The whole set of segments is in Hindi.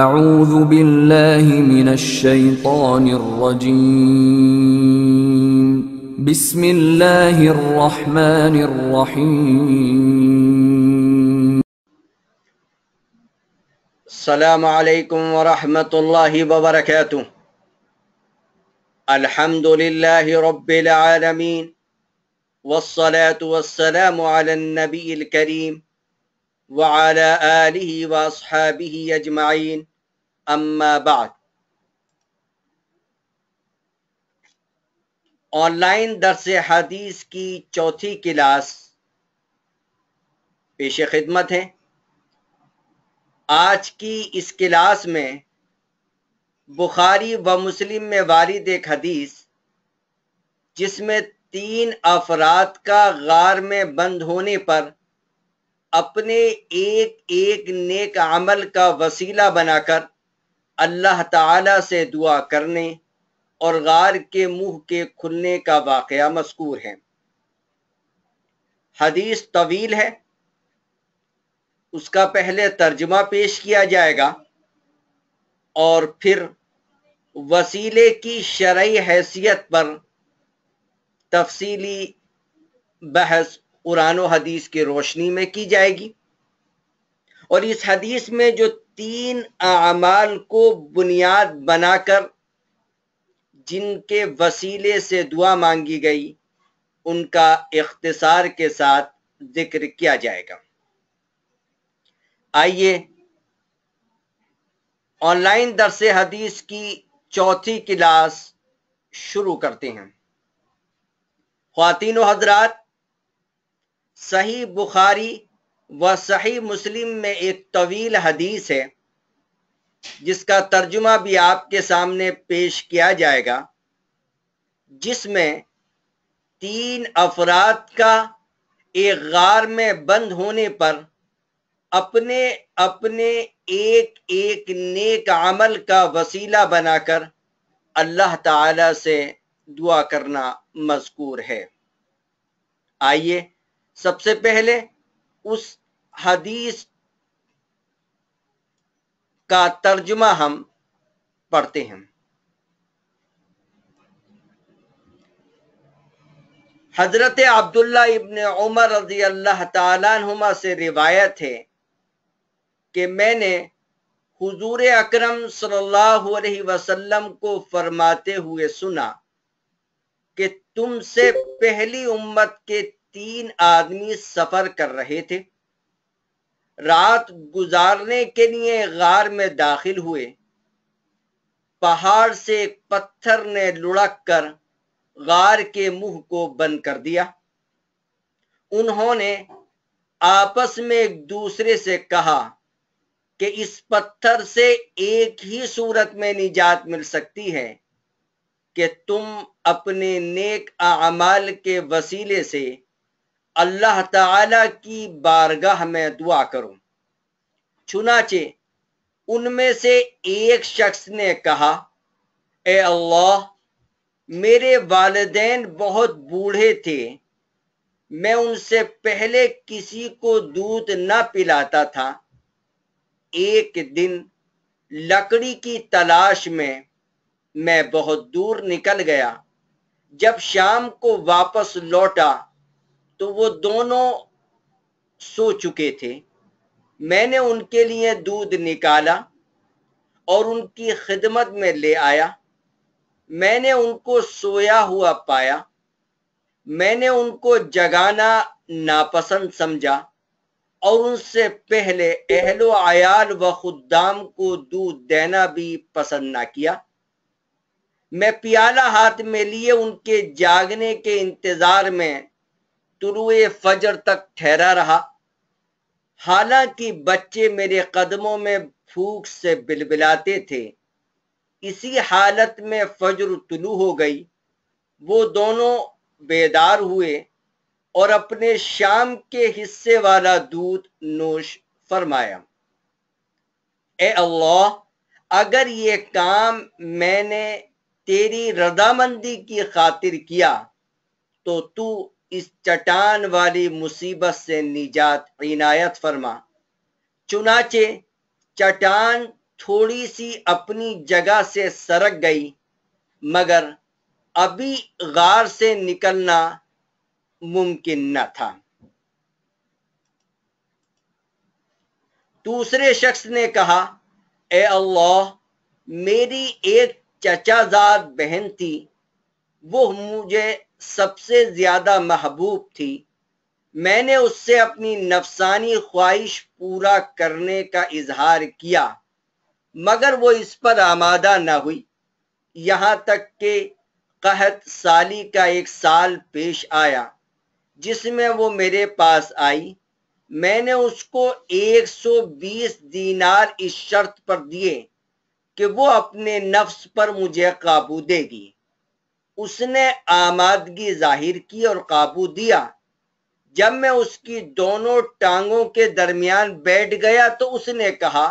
أعوذ بالله من الشيطان الرجيم بسم الله الرحمن الرحيم السلام عليكم ورحمة الله وبركاته الحمد لله رب العالمين والصلاة والسلام على النبي الكريم وعلى آله وأصحابه अजमाइन أما بعد ऑनलाइन दरस हदीस की चौथी क्लास पेश खिदमत है आज की इस क्लास में बुखारी व मुस्लिम में वारिद एक हदीस जिसमें तीन अफराद का गार में बंद होने पर अपने एक एक नेक अमल का वसीला बनाकर अल्लाह ताला से दुआ करने और गार के मुंह के खुलने का वाकया मस्कूर है हदीस तवील है उसका पहले तर्जमा पेश किया जाएगा और फिर वसीले की शरा हैसियत पर तफसीली बहस कुरान हदीस की रोशनी में की जाएगी और इस हदीस में जो तीन अमाल को बुनियाद बनाकर जिनके वसीले से दुआ मांगी गई उनका इख्तसार के साथ जिक्र किया जाएगा आइए ऑनलाइन दरस हदीस की चौथी क्लास शुरू करते हैं खातिन हजरात सही बुखारी व सही मुस्लिम में एक तवील हदीस है जिसका तर्जुमा भी आपके सामने पेश किया जाएगा जिसमें तीन अफराद का एक गार में बंद होने पर अपने अपने एक एक नेक अमल का वसीला बनाकर अल्लाह ताला से दुआ करना मजकूर है आइए सबसे पहले उस हदीस का तर्जमा हम पढ़ते हैं हजरत अब्दुल्ला इबन उमर रजी अल्लाह तुमा से रिवायत है कि मैंने हजूर अक्रम सल्लल्लाहु को फरमाते हुए सुना कि तुमसे पहली उम्मत के तीन आदमी सफर कर रहे थे रात गुजारने के लिए गार में दाखिल हुए पहाड़ से एक पत्थर ने लुढ़क कर गार के मुंह को बंद कर दिया उन्होंने आपस में एक दूसरे से कहा कि इस पत्थर से एक ही सूरत में निजात मिल सकती है कि तुम अपने नेक अमाल के वसीले से अल्लाह ताला की बारगाह में दुआ करूं चुनाचे उनमें से एक शख्स ने कहा ए अल्लाह मेरे वालदेन बहुत बूढ़े थे मैं उनसे पहले किसी को दूध न पिलाता था एक दिन लकड़ी की तलाश में मैं बहुत दूर निकल गया जब शाम को वापस लौटा तो वो दोनों सो चुके थे मैंने उनके लिए दूध निकाला और उनकी खिदमत में ले आया मैंने उनको सोया हुआ पाया मैंने उनको जगाना नापसंद समझा और उनसे पहले अहलो आयाल व खुदाम को दूध देना भी पसंद ना किया मैं प्याला हाथ में लिए उनके जागने के इंतजार में तुलुए फजर तक ठहरा रहा हालांकि बच्चे मेरे कदमों में फूक से बिलबिलाते थे इसी हालत में फजर तुलु हो गई वो दोनों बेदार हुए और अपने शाम के हिस्से वाला दूध नोश फरमाया ए अल्लाह अगर ये काम मैंने तेरी रदामंदी की खातिर किया तो तू इस चटान वाली मुसीबत से निजात इनायत फरमा चुनाचे चटान थोड़ी सी अपनी जगह से सरक गई मगर अभी गार से निकलना मुमकिन न था दूसरे शख्स ने कहा ए अल्लाह मेरी एक चचाजाद बहन थी वो मुझे सबसे ज्यादा महबूब थी मैंने उससे अपनी नफसानी ख्वाहिश पूरा करने का इजहार किया मगर वो इस पर आमादा न हुई यहाँ तक के कहत साली का एक साल पेश आया जिसमें वो मेरे पास आई मैंने उसको 120 दीनार इस शर्त पर दिए कि वो अपने नफ्स पर मुझे काबू देगी उसने आमादगी जाहिर की और काबू दिया जब मैं उसकी दोनों टांगों के दरमियान बैठ गया तो उसने कहा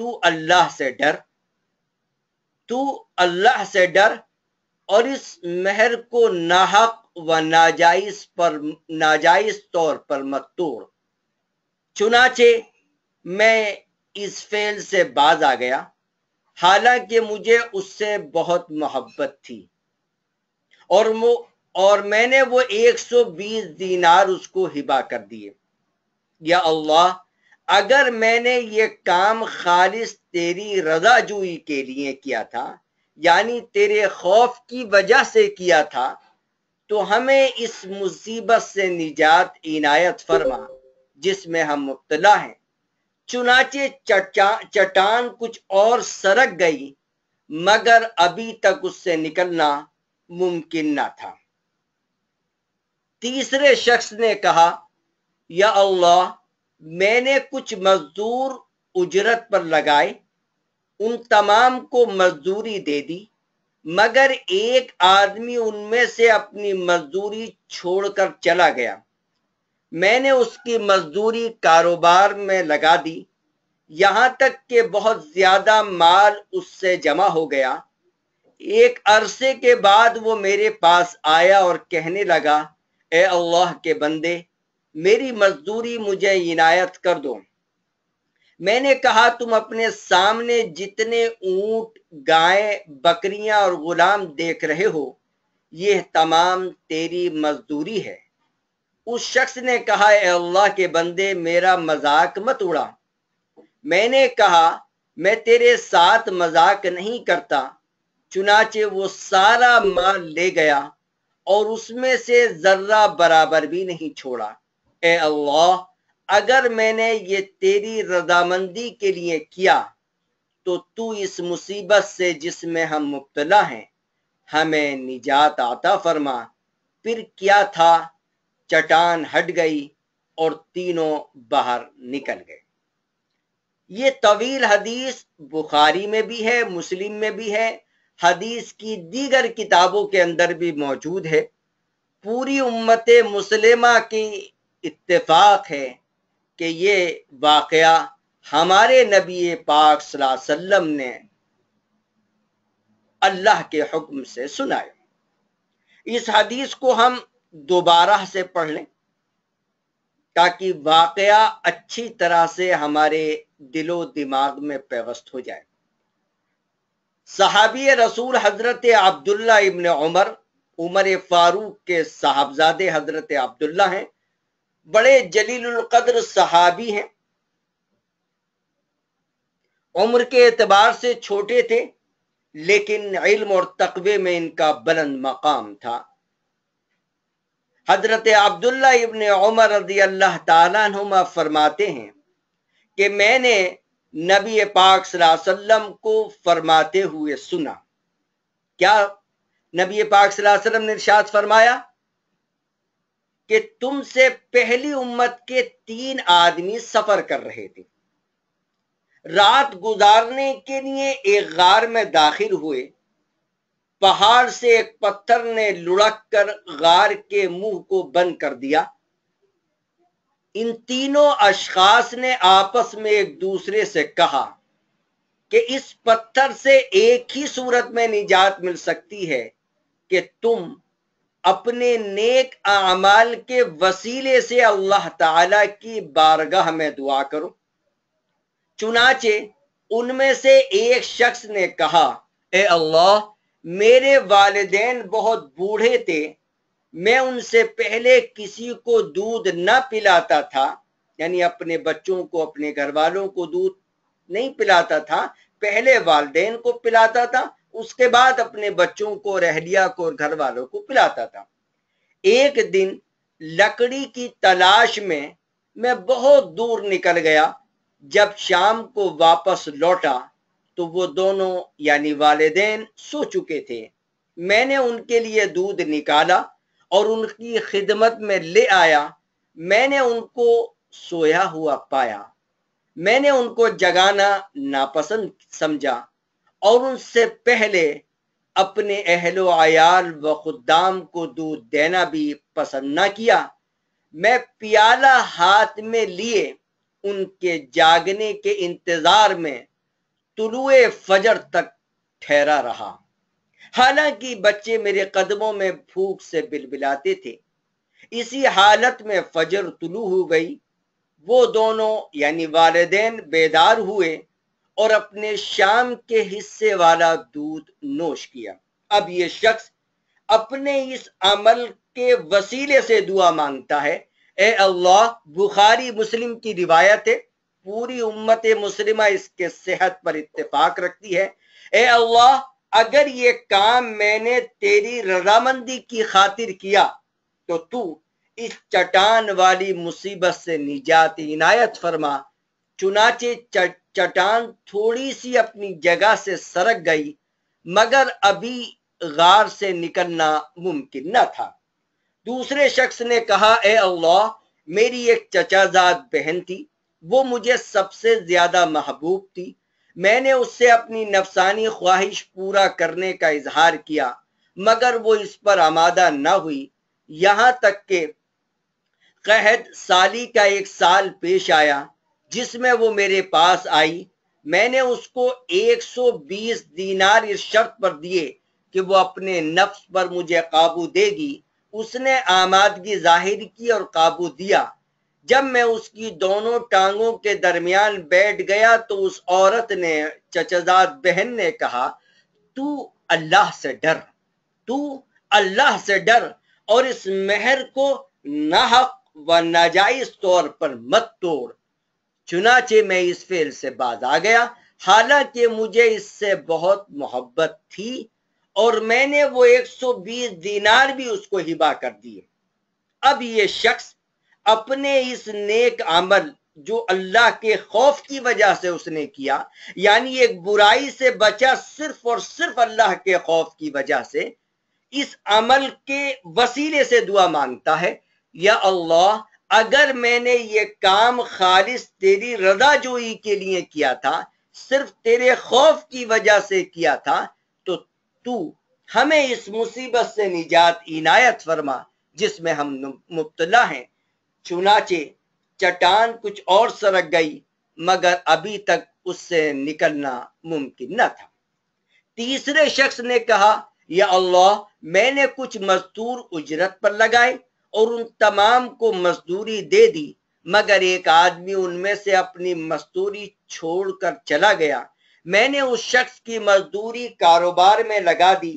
तू अल्लाह से डर तू अल्लाह से डर और इस मेहर को नाहक व नाजायज पर नाजायज तौर पर मत तोड़ चुनाचे मैं इस फेल से बाज आ गया हालांकि मुझे उससे बहुत मोहब्बत थी और वो और मैंने वो 120 दीनार उसको हिबा कर दिए या अल्लाह अगर मैंने ये काम खालिस तेरी रजाजुई के लिए किया था यानी तेरे खौफ की वजह से किया था तो हमें इस मुसीबत से निजात इनायत फरमा जिसमें हम मुब्तला हैं चुनाचे चट्टान कुछ और सरक गई मगर अभी तक उससे निकलना मुमकिन ना था तीसरे शख्स ने कहा या अल्लाह मैंने कुछ मजदूर उजरत पर लगाए उन तमाम को मजदूरी दे दी मगर एक आदमी उनमें से अपनी मजदूरी छोड़कर चला गया मैंने उसकी मजदूरी कारोबार में लगा दी यहां तक के बहुत ज्यादा माल उससे जमा हो गया एक अरसे के बाद वो मेरे पास आया और कहने लगा ए अल्लाह के बंदे मेरी मजदूरी मुझे इनायत कर दो मैंने कहा तुम अपने सामने जितने ऊंट गाय बकरियां और गुलाम देख रहे हो यह तमाम तेरी मजदूरी है उस शख्स ने कहा अल्लाह के बंदे मेरा मजाक मत उड़ा मैंने कहा मैं तेरे साथ मजाक नहीं करता चुनाचे वो सारा माल ले गया और उसमें से जर्रा बराबर भी नहीं छोड़ा ए अल्लाह अगर मैंने ये तेरी रजामंदी के लिए किया तो तू इस मुसीबत से जिसमें हम मुब्तला हैं हमें निजात आता फरमा फिर क्या था चटान हट गई और तीनों बाहर निकल गए ये तवील हदीस बुखारी में भी है मुस्लिम में भी है हदीस की दीगर किताबों के अंदर भी मौजूद है पूरी उम्मत मुसलिमा की इतफाक है कि ये वाक़ हमारे नबी पाक वसल्लम ने अल्लाह के हुक्म से सुनाया इस हदीस को हम दोबारा से पढ़ लें ताकि वाकया अच्छी तरह से हमारे दिलो दिमाग में पेवस्त हो जाए सहाबी रसूल हजरत अब्दुल्ला इबन उमर उमर फारूक के साहबजादे हजरत अब्दुल्ला हैं बड़े जलीलकद्र सहाबी हैं उम्र के एतबार से छोटे थे लेकिन इल्म और तकबे में इनका बुलंद मकाम था हजरत अब्दुल्ला इबन उमर रदी अल्लाह तुमा फरमाते हैं कि मैंने नबी पाक सलाम को फरमाते हुए सुना क्या नबी पाक सलाम ने इर्शाद फरमाया कि तुमसे पहली उम्मत के तीन आदमी सफर कर रहे थे रात गुजारने के लिए एक गार में दाखिल हुए पहाड़ से एक पत्थर ने लुढ़क कर गार के मुंह को बंद कर दिया इन तीनों अशखास ने आपस में एक दूसरे से कहा कि इस पत्थर से एक ही सूरत में निजात मिल सकती है कि तुम अपने नेक अमाल के वसीले से अल्लाह ताला की बारगाह में दुआ करो चुनाचे उनमें से एक शख्स ने कहा ए अल्लाह मेरे वालदेन बहुत बूढ़े थे मैं उनसे पहले किसी को दूध न पिलाता था यानी अपने बच्चों को अपने घर वालों को दूध नहीं पिलाता था पहले वालदेन को पिलाता था उसके बाद अपने बच्चों को रहलिया को और घर वालों को पिलाता था एक दिन लकड़ी की तलाश में मैं बहुत दूर निकल गया जब शाम को वापस लौटा तो वो दोनों यानी वालदेन सो चुके थे मैंने उनके लिए दूध निकाला और उनकी खिदमत में ले आया मैंने उनको सोया हुआ पाया मैंने उनको जगाना नापसंद समझा और उनसे पहले अपने अहलो आयाल व खुदाम को दूध देना भी पसंद ना किया मैं प्याला हाथ में लिए उनके जागने के इंतजार में तुलुए फजर तक ठहरा रहा हालांकि बच्चे मेरे कदमों में भूख से बिलबिलाते थे इसी हालत में फजर तुलू हो गई वो दोनों यानी वालदेन बेदार हुए और अपने शाम के हिस्से वाला दूध नोश किया अब ये शख्स अपने इस अमल के वसीले से दुआ मांगता है ए अल्लाह बुखारी मुस्लिम की रिवायत है पूरी उम्मत मुस्लिमा इसके सेहत पर इत्तेफाक रखती है ए अल्लाह अगर ये काम मैंने तेरी रजामंदी की खातिर किया तो तू इस चटान वाली मुसीबत से निजात इनायत फरमा चुनाचे चटान थोड़ी सी अपनी जगह से सरक गई मगर अभी गार से निकलना मुमकिन न था दूसरे शख्स ने कहा ए अल्लाह मेरी एक चचाजाद बहन थी वो मुझे सबसे ज्यादा महबूब थी मैंने उससे अपनी नफसानी ख्वाहिश पूरा करने का इजहार किया मगर वो इस पर आमादा न हुई यहाँ तक के कहद साली का एक साल पेश आया जिसमें वो मेरे पास आई मैंने उसको 120 दीनार इस शर्त पर दिए कि वो अपने नफ्स पर मुझे काबू देगी उसने आमादगी जाहिर की और काबू दिया जब मैं उसकी दोनों टांगों के दरमियान बैठ गया तो उस औरत ने चचाजाद बहन ने कहा तू अल्लाह से डर तू अल्लाह से डर और इस मेहर को नाहक व नाजायज तौर पर मत तोड़ चुनाचे मैं इस फेल से बाज आ गया हालांकि मुझे इससे बहुत मोहब्बत थी और मैंने वो 120 दिनार भी उसको हिबा कर दिए अब ये शख्स अपने इस नेक अमल जो अल्लाह के खौफ की वजह से उसने किया यानी एक बुराई से बचा सिर्फ और सिर्फ अल्लाह के खौफ की वजह से इस अमल के वसीले से दुआ मांगता है या अल्लाह अगर मैंने ये काम खालिश तेरी रदा जोई के लिए किया था सिर्फ तेरे खौफ की वजह से किया था तो तू हमें इस मुसीबत से निजात इनायत फरमा जिसमें हम मुबतला हैं चुनाचे चटान कुछ और सरक गई मगर अभी तक उससे निकलना मुमकिन न था तीसरे शख्स ने कहा या अल्लाह मैंने कुछ मजदूर उजरत पर लगाए और उन तमाम को मजदूरी दे दी मगर एक आदमी उनमें से अपनी मजदूरी छोड़कर चला गया मैंने उस शख्स की मजदूरी कारोबार में लगा दी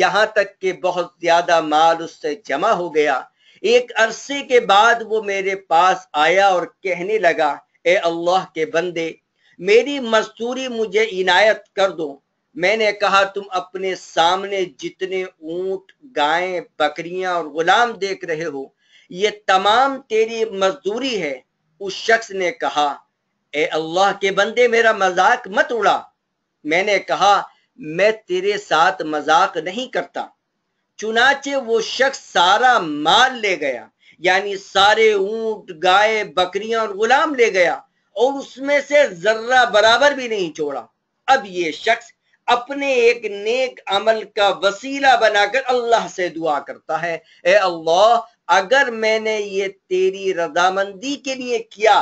यहाँ तक कि बहुत ज्यादा माल उससे जमा हो गया एक अरसे के बाद वो मेरे पास आया और कहने लगा ए अल्लाह के बंदे मेरी मजदूरी मुझे इनायत कर दो मैंने कहा तुम अपने सामने जितने ऊंट गायें बकरियां और गुलाम देख रहे हो ये तमाम तेरी मजदूरी है उस शख्स ने कहा ए अल्लाह के बंदे मेरा मजाक मत उड़ा मैंने कहा मैं तेरे साथ मजाक नहीं करता चुनाचे वो शख्स सारा माल ले गया यानी सारे ऊंट गाय बकरियां और गुलाम ले गया और उसमें से जर्रा बराबर भी नहीं छोड़ा अब ये शख्स अपने एक नेक अमल का वसीला बनाकर अल्लाह से दुआ करता है ए अल्लाह अगर मैंने ये तेरी रजामंदी के लिए किया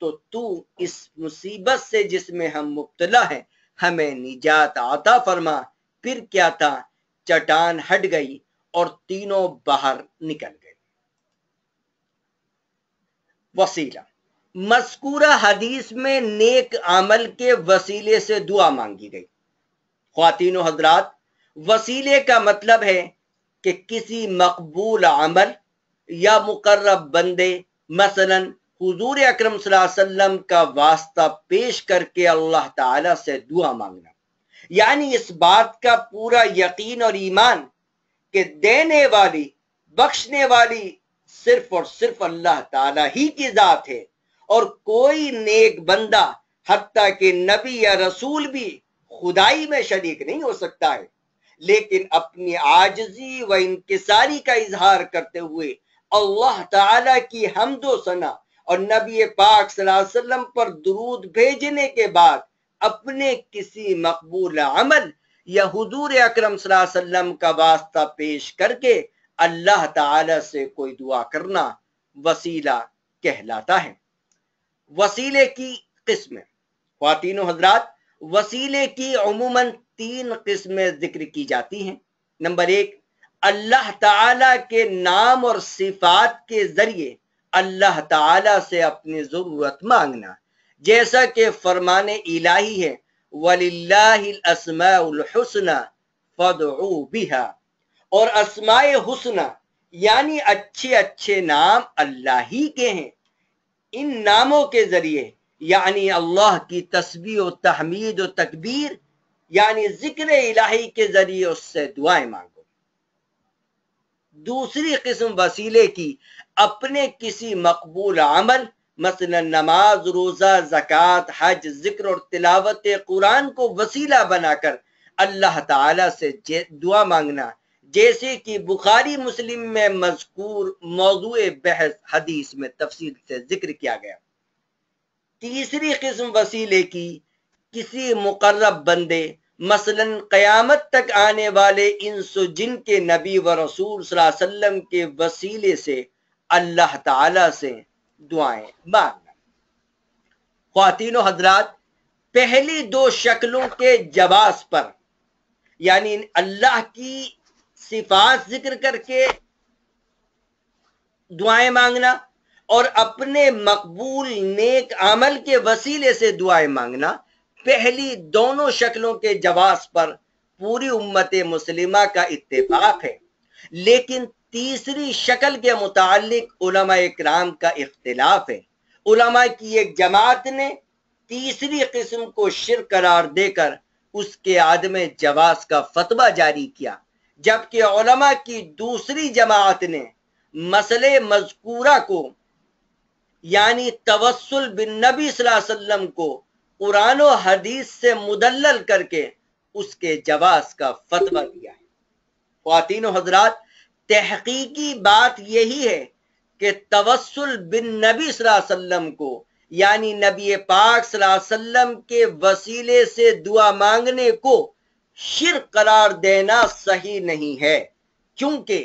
तो तू इस मुसीबत से जिसमें हम मुब्तला हैं हमें निजात आता फरमा फिर क्या था चट्टान हट गई और तीनों बाहर निकल गए वसीला मस्कूरा हदीस में नेक अमल के वसीले से दुआ मांगी गई खातिन हजरात वसीले का मतलब है कि किसी मकबूल अमल या मुकर्रब बंदे मसलन हजूर अक्रम का वास्ता पेश करके अल्लाह ताला से दुआ मांगना यानी इस बात का पूरा यकीन और ईमान कि देने वाली बख्शने वाली सिर्फ और सिर्फ अल्लाह ताला ही की जात है और कोई नेक बंदा हत्या के नबी या रसूल भी खुदाई में शरीक नहीं हो सकता है लेकिन अपनी आजजी व इनकसारी का इजहार करते हुए अल्लाह ताला की हमदो सना और नबी पाक सल्लल्लाहु अलैहि वसल्लम पर दरूद भेजने के बाद अपने किसी मकबूल अमल या हजूर अक्रम सलाम का वास्ता पेश करके अल्लाह ताला से कोई दुआ करना वसीला कहलाता है वसीले की किस्म खातिन हजरात वसीले की अमूमन तीन किस्में जिक्र की जाती हैं नंबर एक अल्लाह ताला के नाम और सिफात के जरिए अल्लाह ताला से अपनी ज़रूरत मांगना जैसा कि फरमान इलाही है वलिल्लासमासना फदऊ और असमाय हुसना यानी अच्छे अच्छे नाम अल्लाह ही के हैं इन नामों के जरिए यानी अल्लाह की तस्बी व तहमीद व तकबीर यानी जिक्र इलाही के जरिए उससे दुआएं मांगो दूसरी किस्म वसीले की अपने किसी मकबूल अमल मसल नमाज रोज़ा जक़ात हज जिक्र और तिलावत कुरान को वसीला बनाकर अल्लाह ताला से दुआ मांगना जैसे कि बुखारी मुस्लिम में मजकूर मौजू बहस हदीस में तफसील से जिक्र किया गया तीसरी किस्म वसीले की किसी मुकर्रब बंदे मसलन क़यामत तक आने वाले इन जिन के नबी व रसूल के वसीले से अल्लाह ताला से दुआएं मांगना खातिन हजरात पहली दो शक्लों के जवाब पर यानी अल्लाह की सिफात जिक्र करके दुआएं मांगना और अपने मकबूल नेक अमल के वसीले से दुआएं मांगना पहली दोनों शक्लों के जवाब पर पूरी उम्मत मुस्लिमा का इत्तेफाक है लेकिन तीसरी शक्ल के मुतालिक कराम का इख्तलाफ है उलमा की एक जमात ने तीसरी किस्म को शिर करार देकर उसके आदम जवास का फतवा जारी किया जबकि उलमा की दूसरी जमात ने मसले मजकूरा को यानी तवसल बिन नबी को कुरान हदीस से मुदल करके उसके जवास का फतवा दिया है खातिन हजरात तहकीकी बात यही है कि तवसल बिन नबी वसल्लम को यानी नबी पाक वसल्लम के वसीले से दुआ मांगने को शिर करार देना सही नहीं है क्योंकि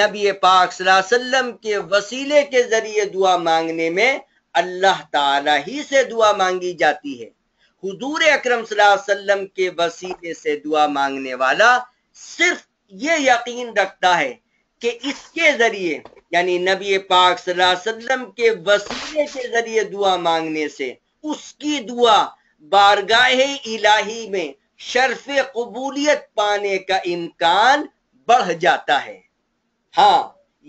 नबी पाक वसल्लम के वसीले के जरिए दुआ मांगने में अल्लाह ताला ही से दुआ मांगी जाती है हुजूर अकरम वसल्लम के वसीले से दुआ मांगने वाला सिर्फ ये यकीन रखता है कि इसके जरिए यानी नबी पाक वसल्लम के वसीले के जरिए दुआ मांगने से उसकी दुआ बारगाह इलाही में शर्फ कबूलियत पाने का इम्कान बढ़ जाता है हाँ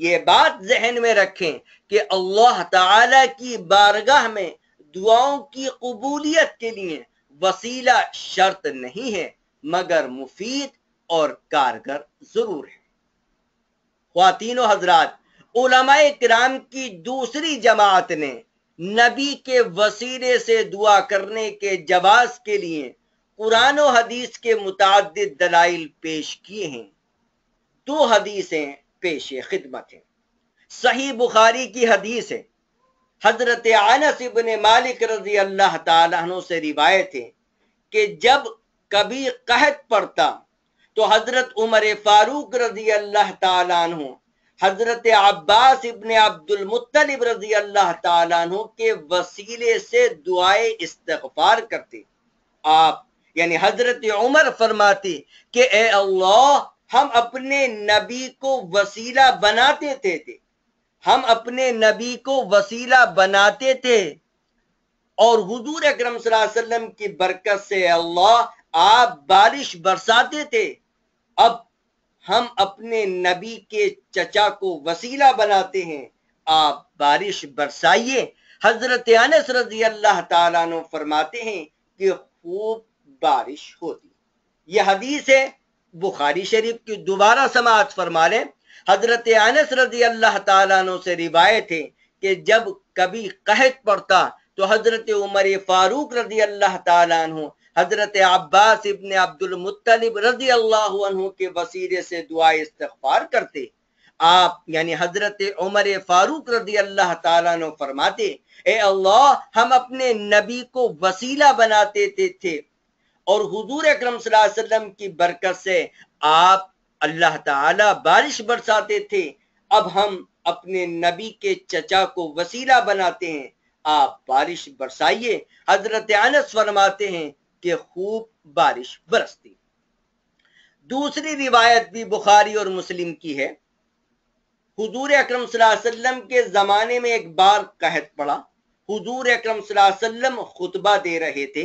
ये बात जहन में रखें कि अल्लाह ताला की बारगाह में दुआओं की कबूलियत के लिए वसीला शर्त नहीं है मगर मुफीद और कारगर जरूर है खातिन हजरात कराम की दूसरी जमात ने नबी के वसीले से दुआ करने के जवाब के लिए कुरान हदीस के मुतद दलाइल पेश किए हैं दो हदीसें पेश खिदमत हैं सही बुखारी की हदीस है हजरत आनस इबन मालिक रजी अल्लाह तु से रिवायत है कि जब कभी कहत पड़ता तो हजरत उमर फारूक रजी अल्लाह तु हजरत अब्बास इबन अब्दुल मुतलिब रजी अल्लाह तु के वसीले से दुआए इस्तफार करते आप यानी हजरत उमर फरमाते कि ए अल्लाह हम अपने नबी को वसीला बनाते थे, थे हम अपने नबी को वसीला बनाते थे और हजूर अक्रम सल्लम की बरकत से अल्लाह आप बारिश बरसाते थे अब हम अपने नबी के चचा को वसीला बनाते हैं आप बारिश बरसाइए हजरत अनस रजी अल्लाह तु फरमाते हैं कि खूब बारिश होती यह हदीस है बुखारी शरीफ की दोबारा समाज फरमा लें हजरत अनस रजी अल्लाह तु से रिवायत है कि जब कभी कहत पड़ता तो हजरत उमर फारूक रजी अल्लाह तु हजरत अब्बास इबन अब्दुल मुत्तलिब रजी अल्लाह के वसीरे से दुआ इस्तार करते आप यानी हजरत उमर फारूक रजी अल्लाह तु फरमाते ए अल्लाह हम अपने नबी को वसीला बनाते थे, थे और हजूर अक्रम वसल्लम की बरकत से आप अल्लाह ताला बारिश बरसाते थे अब हम अपने नबी के चचा को वसीला बनाते हैं आप बारिश बरसाइए हजरत अनस फरमाते हैं कि खूब बारिश बरसती दूसरी रिवायत भी बुखारी और मुस्लिम की है हुजूर अकरम वसल्लम के ज़माने में एक बार कहत पड़ा हुजूर अकरम वसल्लम खुतबा दे रहे थे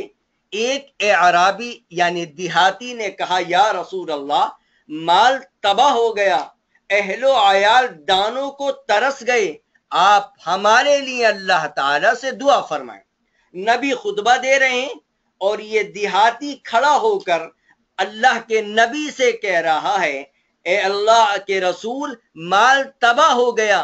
एक अराबी यानी दिहाती ने कहा या रसूल अल्लाह माल तबाह हो गया अहलो आयाल दानों को तरस गए आप हमारे लिए अल्लाह ताला से दुआ फरमाएं नबी खुतबा दे रहे हैं और ये दिहाती खड़ा होकर अल्लाह के नबी से कह रहा है ए अल्लाह के रसूल माल तबाह हो गया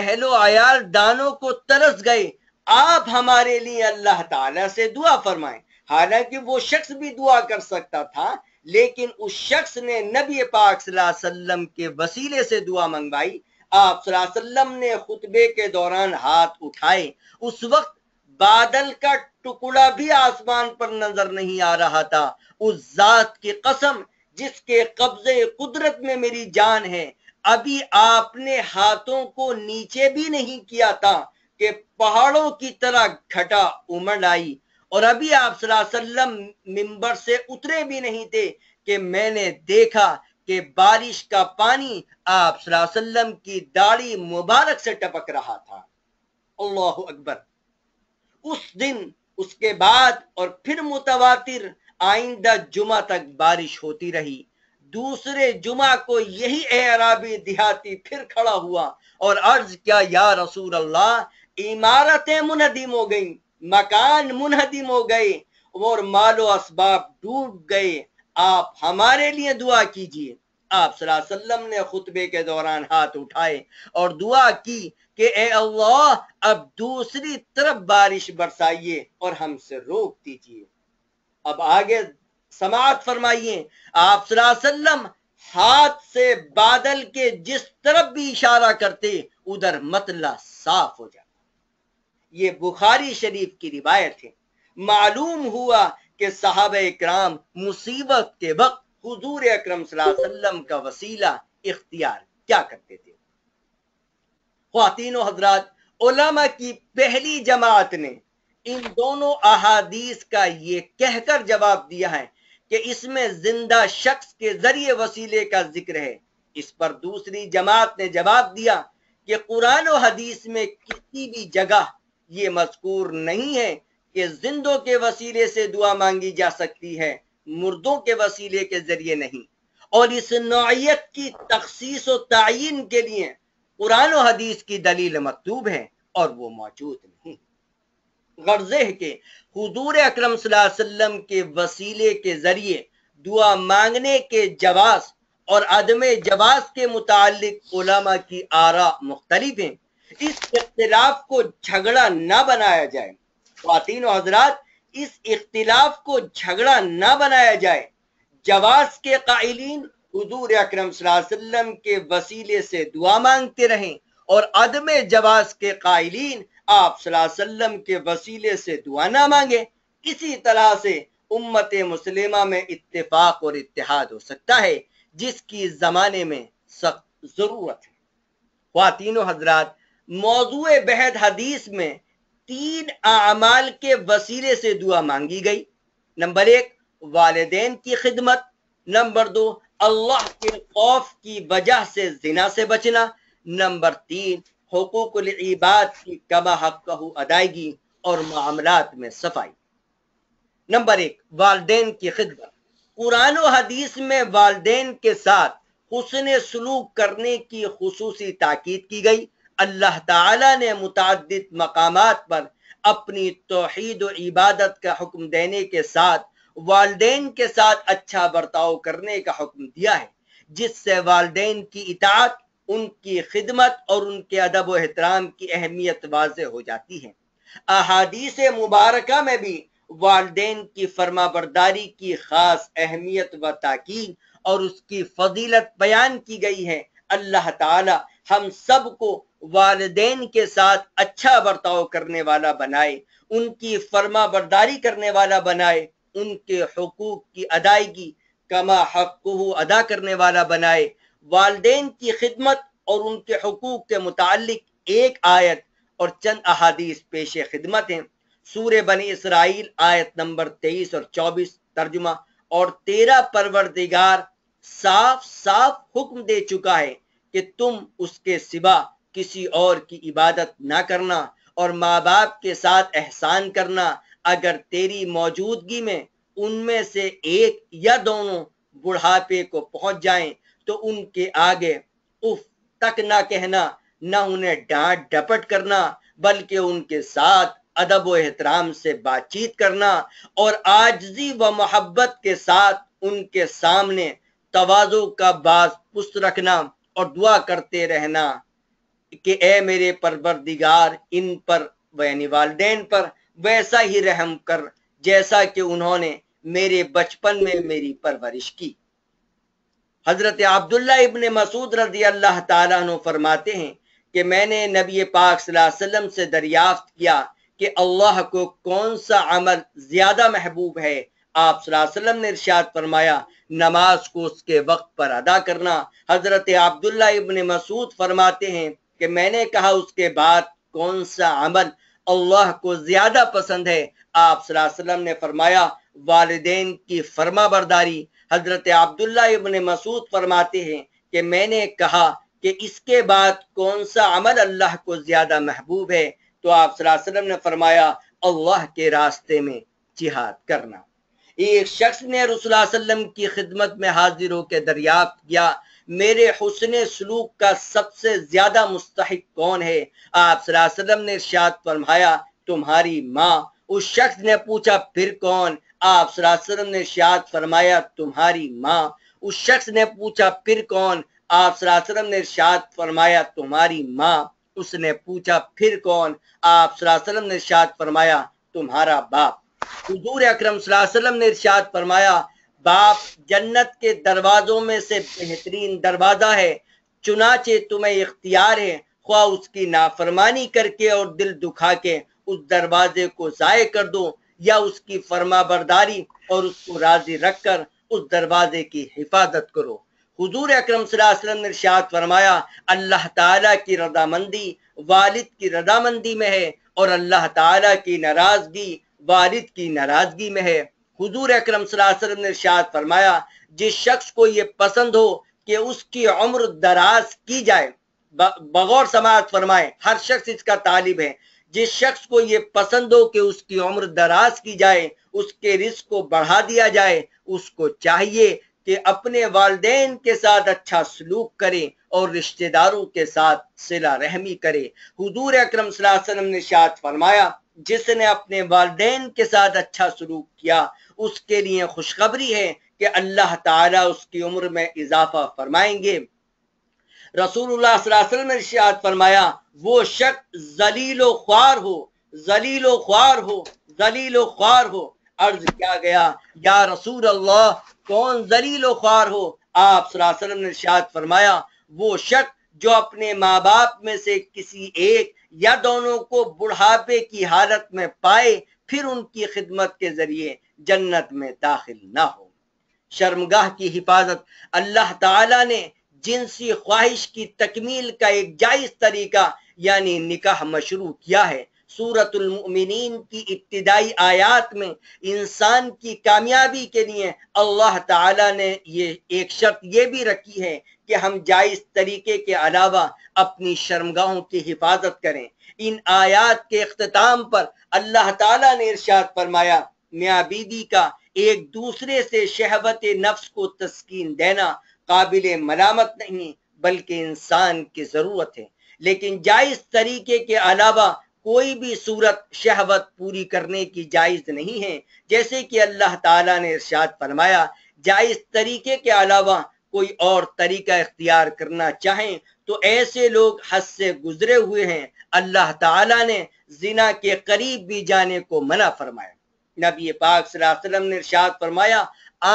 अहलो आयाल दानों को तरस गए आप हमारे लिए अल्लाह ताला से दुआ फरमाएं हालांकि वो शख्स भी दुआ कर सकता था लेकिन उस शख्स ने नबी पाक वसल्लम के वसीले से दुआ मंगवाई आप वसल्लम ने खुतबे के दौरान हाथ उठाए उस वक्त बादल का टुकड़ा भी आसमान पर नजर नहीं आ रहा था उस जात की कसम जिसके कब्जे कुदरत में मेरी जान है अभी आपने हाथों को नीचे भी नहीं किया था कि पहाड़ों की तरह घटा उमड़ आई और अभी आप सल्लम मिंबर से उतरे भी नहीं थे कि मैंने देखा कि बारिश का पानी आप सल्लम की दाढ़ी मुबारक से टपक रहा था अल्लाह अकबर उस दिन उसके बाद और फिर मुतवातिर आइंदा जुमा तक बारिश होती रही दूसरे जुमा को यही एराबी देहाती फिर खड़ा हुआ और अर्ज किया या रसूल अल्लाह इमारतें मुनहदिम हो गई मकान मुनहदिम हो गए और मालो असबाब डूब गए आप हमारे लिए दुआ कीजिए आप वसल्लम ने खुतबे के दौरान हाथ उठाए और दुआ की कि ए अल्लाह अब दूसरी तरफ बारिश बरसाइए और हमसे रोक दीजिए अब आगे समात फरमाइए आप वसल्लम हाथ से बादल के जिस तरफ भी इशारा करते उधर मतला साफ हो जाता ये बुखारी शरीफ की रिवायत है मालूम हुआ कि साहब इक्राम मुसीबत के वक्त हुजूर अकरम वसल्लम का वसीला इख्तियार क्या करते थे खातिन हजरात ओलमा की पहली जमात ने इन दोनों अहादीस का ये कहकर जवाब दिया है कि इसमें जिंदा शख्स के जरिए वसीले का जिक्र है इस पर दूसरी जमात ने जवाब दिया कि कुरान और हदीस में किसी भी जगह ये मजकूर नहीं है कि जिंदों के वसीले से दुआ मांगी जा सकती है मुर्दों के वसीले के जरिए नहीं और इस नौीयत की तखसीस व तयन के लिए कुरान हदीस की दलील मकतूब है और वो मौजूद नहीं गर्ज के हजूर अक्रम सलाम के वसीले के जरिए दुआ मांगने के जवास और अदम जवास के मुतालिक की आरा मुख्तलिफ हैं इस इख्तलाफ को झगड़ा ना बनाया जाए खातिन हजरात इस इख्तिलाफ को झगड़ा ना बनाया जाए जवाब के कायलीन हजूर अक्रम वसल्लम के वसीले से दुआ मांगते रहें और अदम जवाब के कायलीन आप वसल्लम के वसीले से दुआ ना मांगे इसी तरह से उम्मत मुस्लिमा में इत्तेफाक और इतिहाद हो सकता है जिसकी जमाने में सख्त जरूरत है खातिन हजरात मौजू बहद हदीस में तीन अमाल के वसीले से दुआ मांगी गई नंबर एक वालदेन की खिदमत नंबर दो अल्लाह के खौफ की वजह से जिना से बचना नंबर तीन हकूक इबाद की कबा हक अदायगी और मामला में सफाई नंबर एक वालदेन की खिदमत कुरान हदीस में वालदेन के साथ हुसन सलूक करने की खसूसी ताकीद की गई अल्लाह ताला ने मुतद मकामात पर अपनी तोहद इबादत का हुक्म देने के साथ वालदेन के साथ अच्छा बर्ताव करने का हुक्म दिया है जिससे वालदेन की इतात उनकी खिदमत और उनके अदब एहतराम की अहमियत वाज हो जाती है अहादीस मुबारक में भी वालदेन की फर्मा बरदारी की खास अहमियत व ताकीद और उसकी फजीलत बयान की गई है अल्लाह ताला हम सबको वालदेन के साथ अच्छा बर्ताव करने वाला बनाए उनकी फर्मा बरदारी करने वाला बनाए उनके हकूक की अदायगी कमा हक अदा करने वाला बनाए वाले की खिदमत और उनके हकूक के मुतालिक एक आयत और चंद अहादीस पेश खिदमत हैं सूर्य बन इसराइल आयत नंबर तेईस और चौबीस तर्जुमा और तेरा परवरदिगार साफ साफ हुक्म दे चुका है कि तुम उसके सिवा किसी और की इबादत ना करना और माँ बाप के साथ एहसान करना अगर तेरी मौजूदगी में उनमें से एक या दोनों बुढ़ापे को पहुंच जाएं तो उनके आगे उफ तक ना कहना ना उन्हें डांट डपट करना बल्कि उनके साथ अदब व एहतराम से बातचीत करना और आजजी व मोहब्बत के साथ उनके सामने तोज़ो का बाज पुस्त रखना और दुआ करते रहना कि ए मेरे परवरदिगार इन पर यानी वाले पर वैसा ही रहम कर जैसा कि उन्होंने मेरे बचपन में मेरी परवरिश की हजरत अब्दुल्ला इबन मसूद रजी अल्लाह तु फरमाते हैं कि मैंने नबी पाक वसल्लम से दरियाफ्त किया कि अल्लाह को कौन सा अमल ज्यादा महबूब है आप सलाम ने इर्शाद फरमाया नमाज को उसके वक्त पर अदा करना हजरत अब्दुल्ला इबन मसूद फरमाते हैं कि मैंने कहा उसके बाद कौन सा अमल अल्लाह को ज्यादा पसंद है आप सलाम ने फरमाया वाले की फरमा बरदारी हजरत अब्दुल्ला मसूद फरमाते हैं कि मैंने कहा कि इसके बाद कौन सा अमल अल्लाह को ज्यादा महबूब है तो आप सलाम ने फरमाया अल्लाह के रास्ते में जिहाद करना एक शख्स ने रसुल्लम की खिदमत में हाजिर होकर दरियाफ्त किया मेरे हुसन सलूक का सबसे ज्यादा मुस्तक कौन है आप सलाम ने शाद फरमाया तुम्हारी माँ उस शख्स ने पूछा फिर कौन आप सलाम ने शाद फरमाया तुम्हारी माँ उस शख्स ने पूछा फिर कौन आप सलाम ने शाद फरमाया तुम्हारी माँ उसने पूछा फिर कौन आप सलाम ने शाद फरमाया तुम्हारा बाप हजूर अक्रम सलाम ने शाद फरमाया बाप जन्नत के दरवाजों में से बेहतरीन दरवाजा है चुनाचे तुम्हें इख्तियार है ख्वा उसकी नाफरमानी करके और दिल दुखा के उस दरवाजे को जाये कर दो या उसकी फरमा बरदारी और उसको राजी रख कर उस दरवाजे की हिफाजत करो हुजूर अकरम वसल्लम ने इरशाद फरमाया अल्लाह ताला की रजामंदी वालिद की रजामंदी में है और अल्लाह ताला की नाराजगी वालिद की नाराजगी में है हुजूर अकरम वसल्लम ने इरशाद फरमाया जिस शख्स को ये पसंद हो कि उसकी उम्र दराज की जाए बगौर समाज फरमाए हर शख्स इसका तालिब है जिस शख्स को ये पसंद हो कि उसकी उम्र दराज की जाए उसके रिस्क को बढ़ा दिया जाए उसको चाहिए कि अपने वालदेन के साथ अच्छा सलूक करें और रिश्तेदारों के साथ सिला रहमी करें हुजूर अकरम सल्लल्लाहु अलैहि वसल्लम ने शाद फरमाया जिसने अपने वाले के साथ अच्छा सलूक किया उसके लिए खुशखबरी है कि अल्लाह तारा उसकी उम्र में इजाफा फरमाएंगे रसूल ने इर्शाद फरमाया वो शख्स जलील ख्वार हो जलील ख्वार हो जलील ख्वार हो अर्ज किया गया या रसूल अल्लाह कौन जलील ख्वार हो आप ने इर्शाद फरमाया वो शख्स जो अपने माँ बाप में से किसी एक या दोनों को बुढ़ापे की हालत में पाए फिर उनकी खिदमत के जरिए जन्नत में दाखिल ना हो शर्मगाह की हिफाजत अल्लाह ताला ने जिनसी ख्वाहिश की तकमील का एक जायज तरीका यानी निकाह मशरू किया है सूरतमिन की इब्तदाई आयात में इंसान की कामयाबी के लिए अल्लाह ताला ने ये एक शर्त ये भी रखी है कि हम जायज़ तरीके के अलावा अपनी शर्मगाहों की हिफाजत करें इन आयात के अख्ताम पर अल्लाह ताला ने इर्शाद फरमाया मियाँ बीबी का एक दूसरे से शहवत नफ्स को तस्कीन देना काबिल मलामत नहीं बल्कि इंसान की ज़रूरत है लेकिन जायज़ तरीके के अलावा कोई भी सूरत शहवत पूरी करने की जायज़ नहीं है जैसे कि अल्लाह ताला ने इर्शाद फरमाया जायज़ तरीके के अलावा कोई और तरीका इख्तियार करना चाहें तो ऐसे लोग हद से गुजरे हुए हैं अल्लाह ताला ने जिना के करीब भी जाने को मना फरमाया नबी पाक वसल्लम ने इर्शाद फरमाया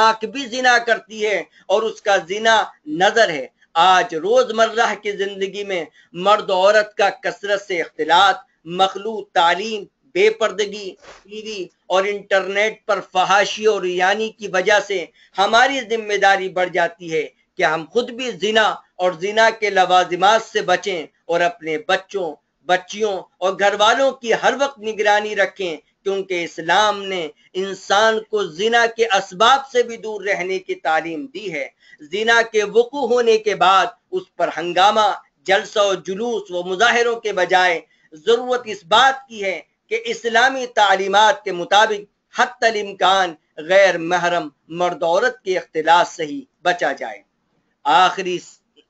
आंख भी जिना करती है और उसका जिना नजर है आज रोजमर्रा की जिंदगी में मर्द औरत का कसरत से अख्तिलात मखलू तालीम बेपर्दगी टीवी और इंटरनेट पर फहाशी और यानी की वजह से हमारी जिम्मेदारी बढ़ जाती है कि हम खुद भी जिना और जिना के लवाजिमात से बचें और अपने बच्चों बच्चियों और घर वालों की हर वक्त निगरानी रखें क्योंकि इस्लाम ने इंसान को जिना के इसबाब से भी दूर रहने की तालीम दी है जिना के वकू होने के बाद उस पर हंगामा जलसा और जुलूस व मुजाहरों के बजाय ज़रूरत इस बात की है कि इस्लामी तालीमत के मुताबिक हतमकान गैर महरम मर्द औरत के अख्तिलात से ही बचा जाए आखिरी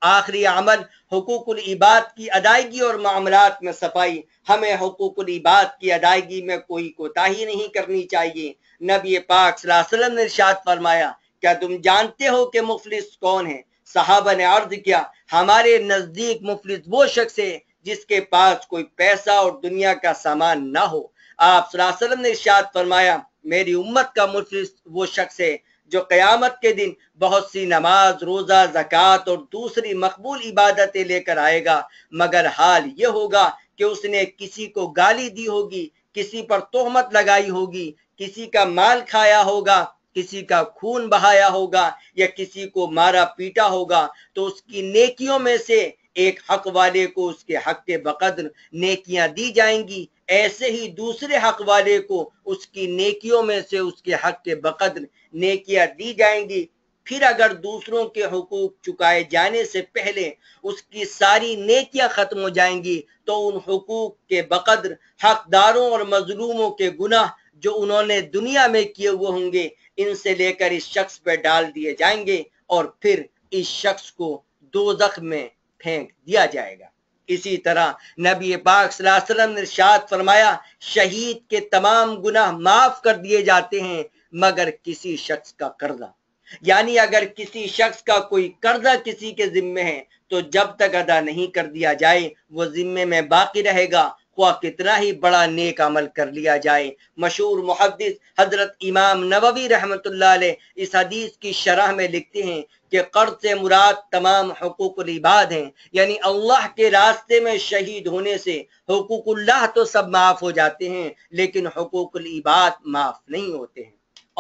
आखिरी अमल हकूकुल इबाद की अदायगी और मामलात में सफाई हमें हकूकुल इबाद की अदायगी में कोई कोताही नहीं करनी चाहिए नबी पाक वसल्लम ने इर्शाद फरमाया क्या तुम जानते हो कि मुफलिस कौन है साहबा ने अर्ज किया हमारे नजदीक मुफलिस वो शख्स है जिसके पास कोई पैसा और दुनिया का सामान ना हो आप सलाम ने इशाद फरमाया मेरी उम्मत का मुफलिस वो शख्स है जो क़यामत के दिन बहुत सी नमाज रोज़ा जक़ात और दूसरी मकबूल इबादतें लेकर आएगा मगर हाल ये होगा कि उसने किसी को गाली दी होगी किसी पर तोहमत लगाई होगी किसी का माल खाया होगा किसी का खून बहाया होगा या किसी को मारा पीटा होगा तो उसकी नेकियों में से एक हक वाले को उसके हक के बकद्र नेकियां दी जाएंगी ऐसे ही दूसरे हक वाले को उसकी नेकियों में से उसके हक के बकद्र नेकियां दी जाएंगी फिर अगर दूसरों के हकूक चुकाए जाने से पहले उसकी सारी नेकियां खत्म हो जाएंगी तो उन हकूक के बकद्र हकदारों और मजलूमों के गुनाह जो उन्होंने दुनिया में किए हुए होंगे इनसे लेकर इस शख्स पर डाल दिए जाएंगे और फिर इस शख्स को दो में फेंक दिया जाएगा इसी तरह नबी पाक ने इरशाद फरमाया शहीद के तमाम गुनाह माफ कर दिए जाते हैं मगर किसी शख्स का कर्जा यानी अगर किसी शख्स का कोई कर्जा किसी के जिम्मे है तो जब तक अदा नहीं कर दिया जाए वो जिम्मे में बाकी रहेगा ख्वा कितना ही बड़ा नेक अमल कर लिया जाए मशहूर मुहदस हजरत इमाम नबवी रहमत इस हदीस की शराह में लिखते हैं कि कर्ज से मुराद तमाम हकूक़ इबाद हैं यानी अल्लाह के रास्ते में शहीद होने से हकूक़ल्लाह तो सब माफ़ हो जाते हैं लेकिन हकूक़ इबाद माफ़ नहीं होते हैं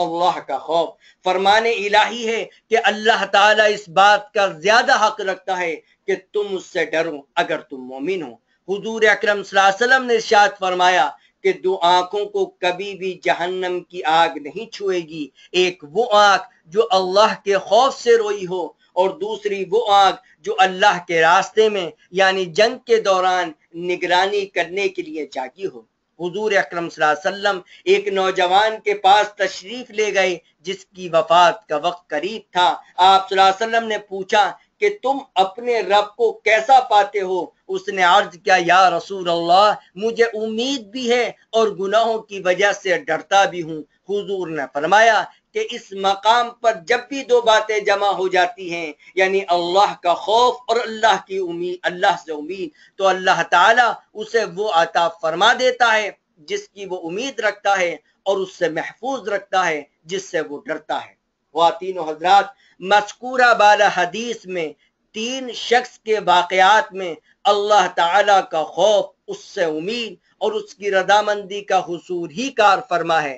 अल्लाह का खौफ फरमान इलाही है कि अल्लाह ताला इस बात का ज़्यादा हक रखता है कि तुम उससे डरो अगर तुम मोमिन हो हजूर अक्रम सम ने इर्शाद फरमाया कि दो आंखों को कभी भी जहन्नम की आग नहीं छुएगी एक वो आंख जो अल्लाह के खौफ से रोई हो और दूसरी वो आग जो अल्लाह के रास्ते में यानी जंग के दौरान निगरानी करने के लिए जागी हो हजूर अक्रम सल्लम एक नौजवान के पास तशरीफ ले गए जिसकी वफात का वक्त करीब था आप सल्लम ने पूछा कि तुम अपने रब को कैसा पाते हो उसने अर्ज किया या रसूल अल्लाह मुझे उम्मीद भी है और गुनाहों की वजह से डरता भी हूँ हुजूर ने फरमाया कि इस मकाम पर जब भी दो बातें जमा हो जाती हैं यानी अल्लाह का खौफ और अल्लाह की उम्मीद अल्लाह से उम्मीद तो अल्लाह ताला उसे वो आता फरमा देता है जिसकी वो उम्मीद रखता है और उससे महफूज रखता है जिससे वो डरता है खातिन हजरात मस्कूरा बाला हदीस में तीन शख्स के वाकयात में अल्लाह ताला का खौफ उससे उम्मीद और उसकी रदामंदी का हसूर ही कार फरमा है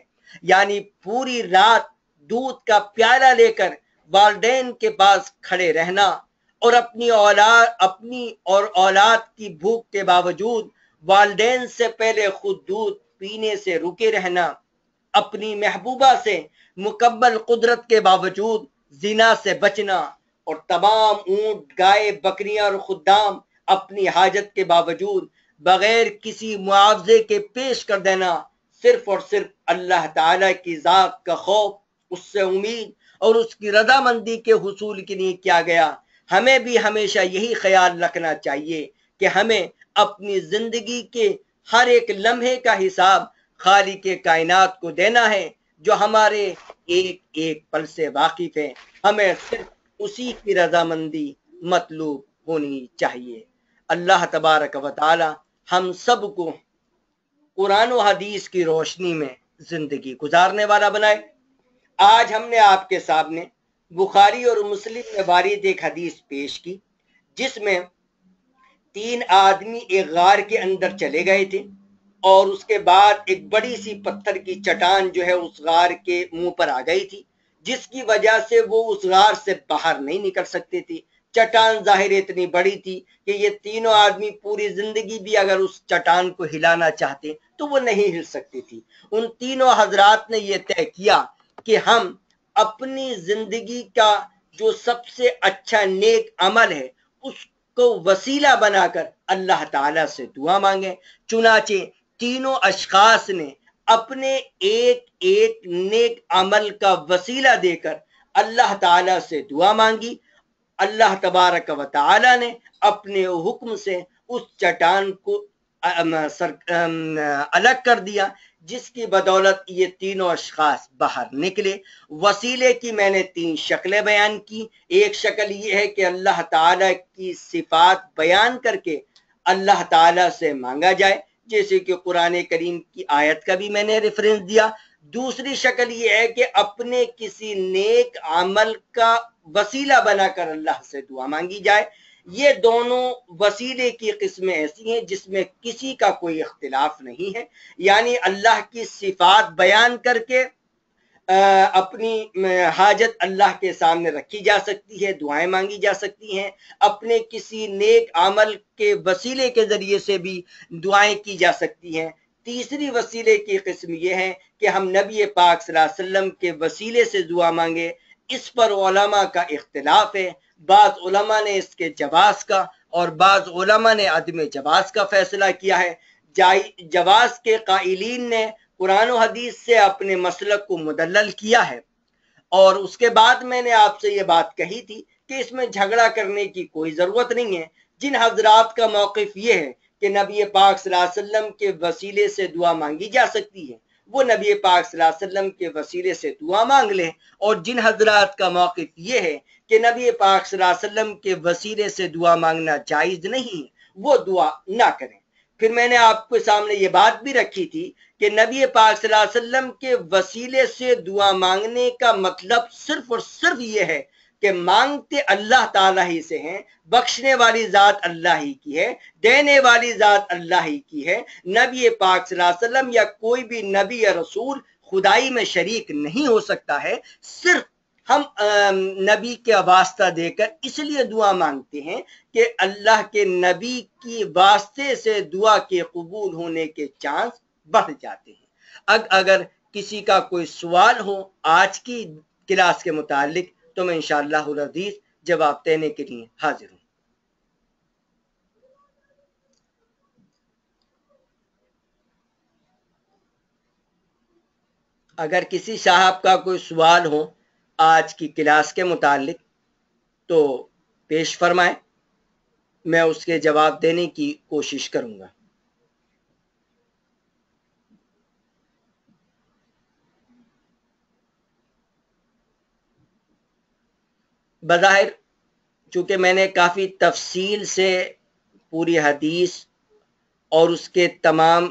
यानी पूरी रात दूध का प्याला लेकर वालदेन के पास खड़े रहना और अपनी औलाद अपनी और औलाद की भूख के बावजूद वालदेन से पहले खुद दूध पीने से रुके रहना अपनी महबूबा से मुकम्मल कुदरत के बावजूद जीना से बचना और तमाम ऊंट गाय बकरियां और खुदाम अपनी हाजत के बावजूद बगैर किसी मुआवजे के पेश कर देना सिर्फ और सिर्फ अल्लाह ताला की जात का खौफ उससे उम्मीद और उसकी रजामंदी के हसूल के लिए किया गया हमें भी हमेशा यही ख्याल रखना चाहिए कि हमें अपनी जिंदगी के हर एक लम्हे का हिसाब खाली के कायनात को देना है जो हमारे एक एक पल से वाकिफ है हमें सिर्फ उसी की रजामंदी मतलूब होनी चाहिए अल्लाह तबारक वाल हम सब को कुरान हदीस की रोशनी में जिंदगी गुजारने वाला बनाए आज हमने आपके सामने बुखारी और मुस्लिम में वारिद एक हदीस पेश की जिसमें तीन आदमी एक गार के अंदर चले गए थे और उसके बाद एक बड़ी सी पत्थर की चटान जो है उस गार के मुंह पर आ गई थी जिसकी वजह से वो उस गार से बाहर नहीं निकल सकते थे चटान जाहिर इतनी बड़ी थी कि ये तीनों आदमी पूरी जिंदगी भी अगर उस चटान को हिलाना चाहते तो वो नहीं हिल सकती थी उन तीनों हजरात ने यह तय किया कि हम अपनी जिंदगी का जो सबसे अच्छा नेक अमल है उसको वसीला बनाकर अल्लाह ताला से दुआ मांगे चुनाचे तीनों अशखास ने अपने एक एक नेक अमल का वसीला देकर अल्लाह ताला से दुआ मांगी अल्लाह तबारक व ताला ने अपने हुक्म से उस चट्टान को अलग कर दिया जिसकी बदौलत ये तीनों अशखास बाहर निकले वसीले की मैंने तीन शक्लें बयान की एक शक्ल ये है कि अल्लाह ताला की सिफात बयान करके अल्लाह ताला से मांगा जाए जैसे कि कुरान करीम की आयत का भी मैंने रेफरेंस दिया दूसरी शक्ल ये है कि अपने किसी नेक अमल का वसीला बनाकर अल्लाह से दुआ मांगी जाए ये दोनों वसीले की किस्में ऐसी हैं जिसमें किसी का कोई इख्तिलाफ नहीं है यानी अल्लाह की सिफात बयान करके अपनी हाजत अल्लाह के सामने रखी जा सकती है दुआएं मांगी जा सकती हैं अपने किसी नेक अमल के वसीले के ज़रिए से भी दुआएं की जा सकती हैं तीसरी वसीले की किस्म यह है कि हम नबी पाक सल्लल्लाहु अलैहि वसल्लम के वसीले से दुआ मांगे इस पर ओलमा का इख्तलाफ है बाज़ा ने इसके जवास का और बाज़ा ने अदम जवास का फैसला किया है जवास के कालीन ने कुरान हदीस से अपने मसलक को मुदल किया है और उसके बाद मैंने आपसे ये बात कही थी कि इसमें झगड़ा करने की कोई ज़रूरत नहीं है जिन हजरात का मौक़ ये है कि नबी पाक वसल्लम के वसीले से दुआ मांगी जा सकती है वो नबी पाक के वसीले से दुआ मांग लें और जिन हजरात का मौक़ ये है कि नबी पाक के वसीले से दुआ मांगना जायज़ नहीं वो दुआ ना करें फिर मैंने आपके सामने ये बात भी रखी थी कि नबी पाक के वसीले से दुआ मांगने का मतलब सिर्फ और सिर्फ ये है कि मांगते अल्लाह ताला ही से हैं बख्शने वाली ज़ात अल्लाह ही की है देने वाली ज़ात अल्लाह ही की है नबी पाक वसल्लम या कोई भी नबी या रसूल खुदाई में शरीक नहीं हो सकता है सिर्फ हम नबी के वास्ता देकर इसलिए दुआ मांगते हैं कि अल्लाह के नबी की वास्ते से दुआ के कबूल होने के चांस बढ़ जाते हैं अग अगर किसी का कोई सवाल हो आज की क्लास के मुतालिक तो मैं इन जवाब देने के लिए हाजिर हूँ अगर किसी साहब का कोई सवाल हो आज की क्लास के मुतालिक तो पेश फरमाए मैं उसके जवाब देने की कोशिश करूंगा बज़ाहिर चूँकि मैंने काफ़ी तफसील से पूरी हदीस और उसके तमाम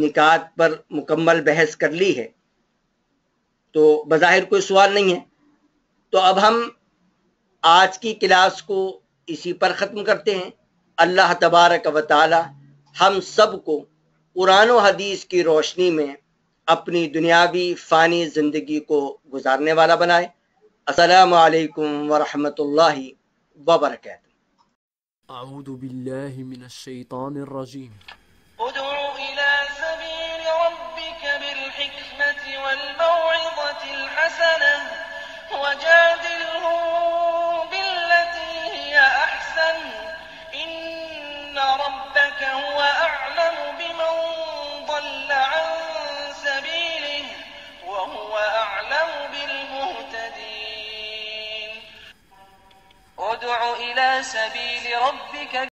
निकात पर मुकम्मल बहस कर ली है तो बज़ाहिर कोई सवाल नहीं है तो अब हम आज की क्लास को इसी पर ख़त्म करते हैं अल्लाह तबारक व हम सब को कुरान हदीस की रोशनी में अपनी दुनियावी फ़ानी ज़िंदगी को गुजारने वाला बनाए السلام عليكم ورحمة الله وبركاته أعوذ بالله من الشيطان الرجيم ادعوا إلى إلى سبيل ربك